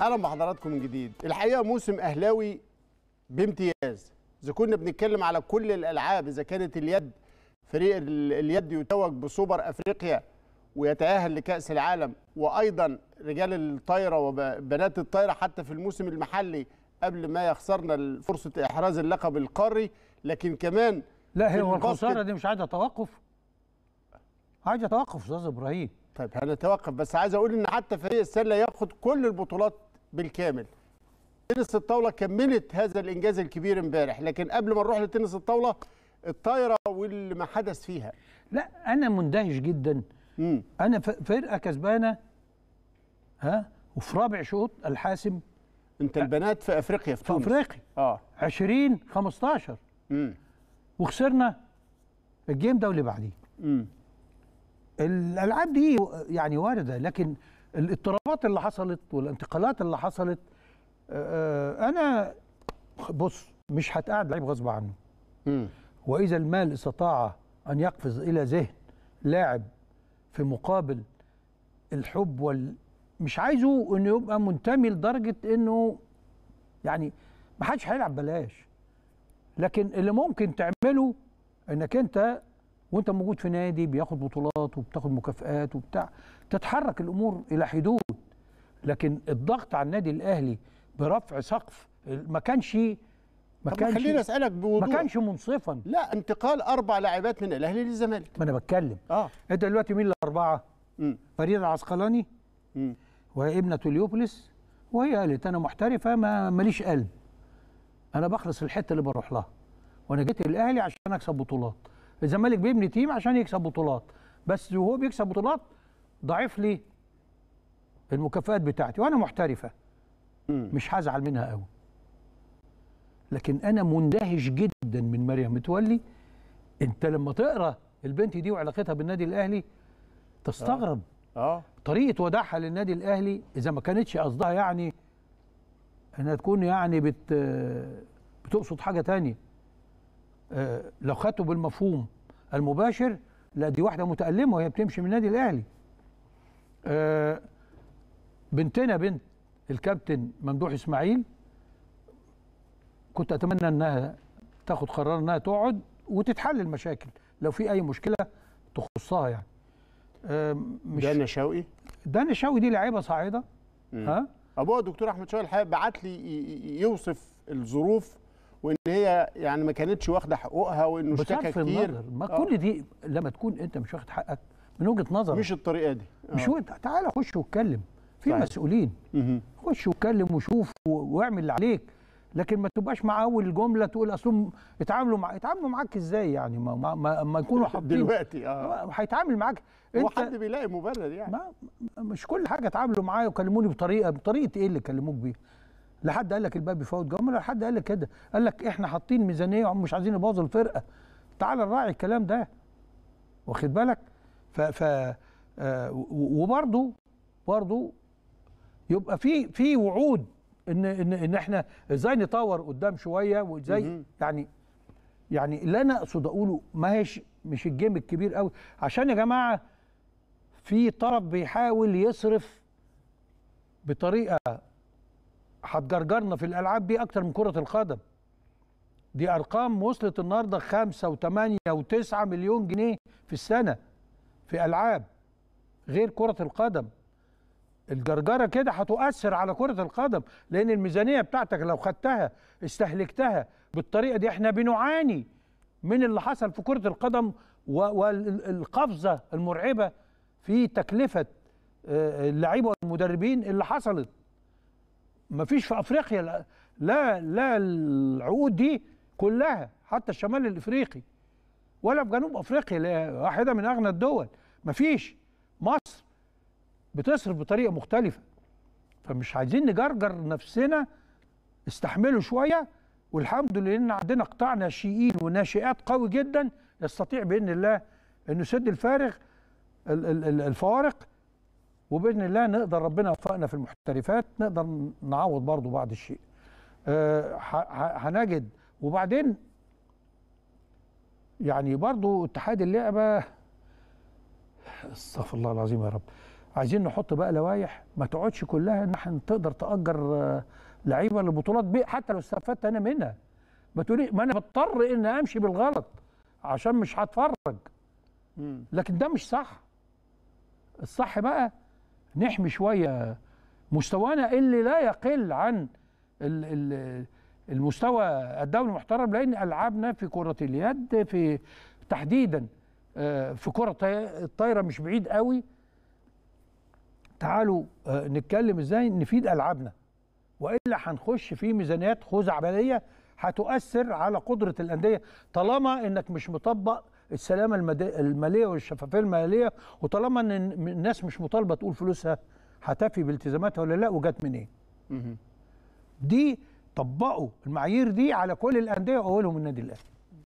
اهلا بحضراتكم من جديد الحقيقه موسم اهلاوي بامتياز اذا كنا بنتكلم على كل الالعاب اذا كانت اليد فريق اليد يتوج بسوبر افريقيا ويتاهل لكاس العالم وايضا رجال الطايره وبنات الطايره حتى في الموسم المحلي قبل ما يخسرنا فرصه احراز اللقب القاري لكن كمان لا هي الخساره دي مش عايزه توقف عايزه توقف استاذ ابراهيم طيب هنتوقف بس عايز اقول ان حتى فريق السله ياخد كل البطولات بالكامل تنس الطاوله كملت هذا الانجاز الكبير امبارح لكن قبل ما نروح لتنس الطاوله الطايره واللي ما حدث فيها لا انا مندهش جدا مم. انا فرقه كسبانه ها وفي رابع شوط الحاسم انت البنات في افريقيا في, في افريقيا اه 20 15 امم وخسرنا الجيم ده واللي بعديه الالعاب دي يعني وارده لكن الاضطرابات اللي حصلت والانتقالات اللي حصلت آه، آه، انا بص مش هتقعد لعيب غصب عنه واذا المال استطاع ان يقفز الى ذهن لاعب في مقابل الحب وال مش عايزه انه يبقى منتمي لدرجه انه يعني ما حدش هيلعب بلاش لكن اللي ممكن تعمله انك انت وانت موجود في نادي بياخد بطولات وبتاخد مكافئات وبتاع تتحرك الامور الى حدود لكن الضغط على النادي الاهلي برفع سقف ما كانش ما كانش خليني اسالك بوضوح ما كانش منصفا لا انتقال اربع لاعبات من الاهلي للزمالك ما انا بتكلم اه انت دلوقتي مين الاربعه؟ فريد العسقلاني وهي ابنه اليوبلس وهي قالت انا محترفه ما ماليش قلب انا بخلص الحته اللي بروح لها وانا جيت الاهلي عشان اكسب بطولات الزمالك بيبني تيم عشان يكسب بطولات بس وهو بيكسب بطولات ضعيف لي المكافآت بتاعتي وانا محترفه مش هزعل منها قوي لكن انا مندهش جدا من مريم متولي انت لما تقرا البنت دي وعلاقتها بالنادي الاهلي تستغرب اه, آه. طريقه وداعها للنادي الاهلي اذا ما كانتش قصدها يعني انها تكون يعني بت بتقصد حاجه تانية آه، لو خدته بالمفهوم المباشر لا دي واحده متالمه وهي بتمشي من النادي الاهلي آه بنتنا بنت الكابتن ممدوح اسماعيل كنت اتمنى انها تاخد قرار انها تقعد وتتحل المشاكل لو في اي مشكله تخصها يعني آه مش دانا شوقي دانا شوقي دي لعيبه صاعده ها ابوها دكتور احمد شوقي الحقيقه بعت لي يوصف الظروف وان هي يعني ما كانتش واخده حقوقها وانه اشتكى كتير ما آه. كل دي لما تكون انت مش واخد حقك من وجهه نظر مش الطريقه دي آه. مش تعالى خش واتكلم في صحيح. طيب. مسؤولين خش واتكلم وشوف واعمل اللي عليك لكن ما تبقاش مع اول جمله تقول اصلهم اتعاملوا مع اتعاملوا معاك ازاي يعني ما ما, ما, ما يكونوا حاطين دلوقتي اه هيتعامل معاك انت وحد بيلاقي مبرر يعني ما مش كل حاجه اتعاملوا معايا وكلموني بطريقه بطريقه ايه اللي كلموك بيها لحد قال لك الباب بيفوت جون ولا حد قال لك كده قال لك احنا حاطين ميزانيه ومش عايزين نبوظ الفرقه تعال نراعي الكلام ده واخد بالك ف ف آه، وبرده برده يبقى في في وعود ان ان ان احنا ازاي نطور قدام شويه وازاي يعني يعني اللي انا اقصد اقوله ما هيش مش الجيم الكبير قوي عشان يا جماعه في طرف بيحاول يصرف بطريقه هتجرجرنا في الالعاب دي اكتر من كره القدم دي ارقام وصلت النهارده 5 و8 و9 مليون جنيه في السنه في العاب غير كره القدم الجرجره كده هتؤثر على كره القدم لان الميزانيه بتاعتك لو خدتها استهلكتها بالطريقه دي احنا بنعاني من اللي حصل في كره القدم والقفزه المرعبه في تكلفه آه، اللعيبه والمدربين اللي حصلت ما فيش في افريقيا لا لا العقود دي كلها حتى الشمال الافريقي ولا في جنوب افريقيا لا واحده من اغنى الدول ما فيش مصر بتصرف بطريقه مختلفه فمش عايزين نجرجر نفسنا استحملوا شويه والحمد لله ان عندنا قطاع ناشئين وناشئات قوي جدا يستطيع باذن الله انه يسد الفارغ الفوارق وباذن الله نقدر ربنا وفقنا في المحترفات نقدر نعوض برضو بعض الشيء آه، هنجد وبعدين يعني برضو اتحاد اللعبه استغفر الله العظيم يا رب عايزين نحط بقى لوايح ما تقعدش كلها ان احنا تقدر تاجر آه، لعيبه للبطولات حتى لو استفدت انا منها ما تقولي ما انا بضطر ان امشي بالغلط عشان مش هتفرج لكن ده مش صح الصح بقى نحمي شويه مستوانا اللي لا يقل عن المستوى الدولي المحترم لان العابنا في كره اليد في تحديدا آه، في كره الطايره مش بعيد قوي تعالوا آه، نتكلم ازاي نفيد العابنا والا هنخش في ميزانيات خزعبليه هتؤثر على قدره الانديه طالما انك مش مطبق السلامه الماليه والشفافيه الماليه وطالما ان الناس مش مطالبه تقول فلوسها هتفي بالتزاماتها ولا لا وجت منين إيه؟ دي طبقوا المعايير دي على كل الانديه واولهم النادي الاهلي